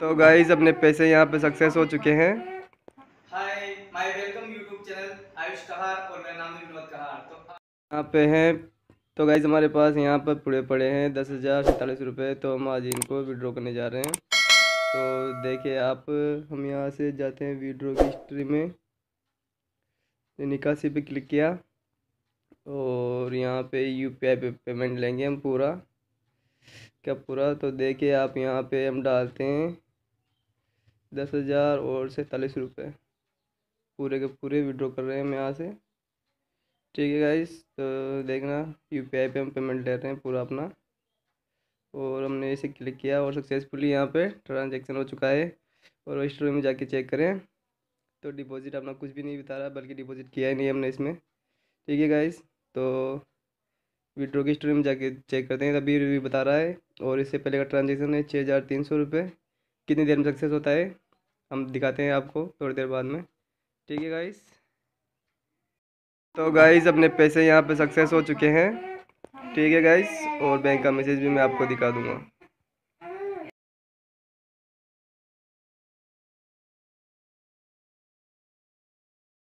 तो गाइज अपने पैसे यहाँ पे सक्सेस हो चुके हैं तो यहाँ पे हैं तो गाइज हमारे पास यहाँ पर पूरे पड़े हैं दस हज़ार सैंतालीस रुपये तो हम आज इनको विड्रॉ करने जा रहे हैं तो देखिए आप हम यहाँ से जाते हैं विड्रो की हिस्ट्री में निकासी पे क्लिक किया और यहाँ पे यूपीआई पे पेमेंट लेंगे हम पूरा क्या पूरा तो देखिए आप यहाँ पे हम डालते हैं दस हज़ार और सैंतालीस रुपये पूरे के पूरे विड्रॉ कर रहे हैं हम यहाँ से ठीक है गाइस तो देखना यू पी आई पे हम पेमेंट ले रहे हैं पूरा अपना और हमने इसे क्लिक किया और सक्सेसफुली यहाँ पे ट्रांजैक्शन हो चुका है और रजिस्टर में जाके चेक करें तो डिपॉजिट अपना कुछ भी नहीं बिता रहा बल्कि डिपॉजिट किया ही नहीं हमने इसमें ठीक है गाइस तो विड्रो की हिस्ट्री में जाके चेक करते हैं तभी रिव्यू बता रहा है और इससे पहले का ट्रांजेक्शन है छः हज़ार तीन सौ रुपये कितनी देर में सक्सेस होता है हम दिखाते हैं आपको थोड़ी देर बाद में ठीक है गाइस तो गाइस अपने पैसे यहाँ पे सक्सेस हो चुके हैं ठीक है गाइस और बैंक का मैसेज भी मैं आपको दिखा दूँगा